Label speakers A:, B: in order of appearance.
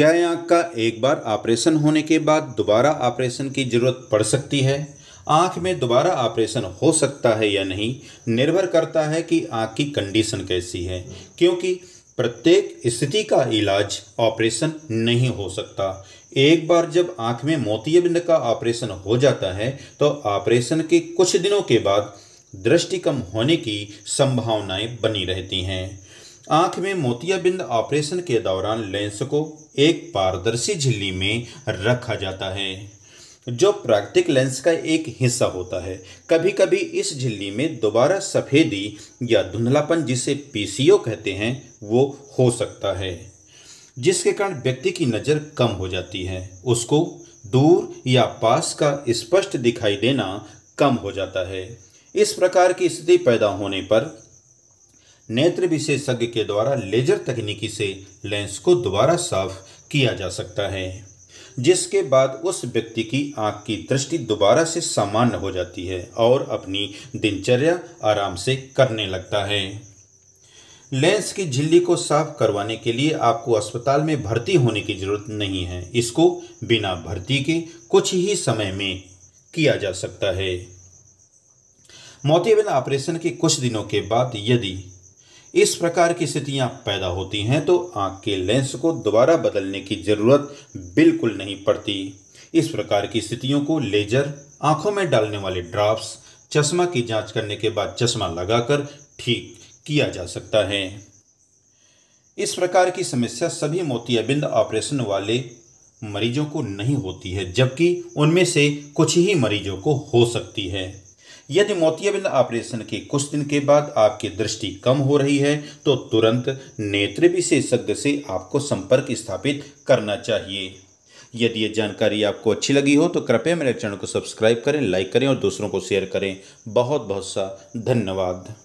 A: क्या आँख का एक बार ऑपरेशन होने के बाद दोबारा ऑपरेशन की जरूरत पड़ सकती है आँख में दोबारा ऑपरेशन हो सकता है या नहीं निर्भर करता है कि आँख की कंडीशन कैसी है क्योंकि प्रत्येक स्थिति का इलाज ऑपरेशन नहीं हो सकता एक बार जब आँख में मोतियाबिंद का ऑपरेशन हो जाता है तो ऑपरेशन के कुछ दिनों के बाद दृष्टि कम होने की संभावनाएं बनी रहती हैं आंख में मोतियाबिंद ऑपरेशन के दौरान लेंस को एक पारदर्शी झिल्ली में रखा जाता है जो प्राकृतिक लेंस का एक हिस्सा होता है कभी कभी इस झिल्ली में दोबारा सफ़ेदी या धुंधलापन जिसे पीसीओ कहते हैं वो हो सकता है जिसके कारण व्यक्ति की नज़र कम हो जाती है उसको दूर या पास का स्पष्ट दिखाई देना कम हो जाता है इस प्रकार की स्थिति पैदा होने पर नेत्र विशेषज्ञ के द्वारा लेजर तकनीकी से लेंस को दोबारा साफ किया जा सकता है जिसके बाद उस व्यक्ति की आंख की दृष्टि दोबारा से सामान्य हो जाती है और अपनी दिनचर्या आराम से करने लगता है लेंस की झिल्ली को साफ करवाने के लिए आपको अस्पताल में भर्ती होने की ज़रूरत नहीं है इसको बिना भर्ती के कुछ ही समय में किया जा सकता है मोतियाबिंद ऑपरेशन के कुछ दिनों के बाद यदि इस प्रकार की स्थितियां पैदा होती हैं तो आँख के लेंस को दोबारा बदलने की ज़रूरत बिल्कुल नहीं पड़ती इस प्रकार की स्थितियों को लेजर आंखों में डालने वाले ड्राफ्ट चश्मा की जांच करने के बाद चश्मा लगाकर ठीक किया जा सकता है इस प्रकार की समस्या सभी मोतियाबिंद ऑपरेशन वाले मरीजों को नहीं होती है जबकि उनमें से कुछ ही मरीजों को हो सकती है यदि मोतियाबिंद ऑपरेशन के कुछ दिन के बाद आपकी दृष्टि कम हो रही है तो तुरंत नेत्र विशेषज्ञ से आपको संपर्क स्थापित करना चाहिए यदि ये जानकारी आपको अच्छी लगी हो तो कृपया मेरे चैनल को सब्सक्राइब करें लाइक करें और दूसरों को शेयर करें बहुत बहुत सा धन्यवाद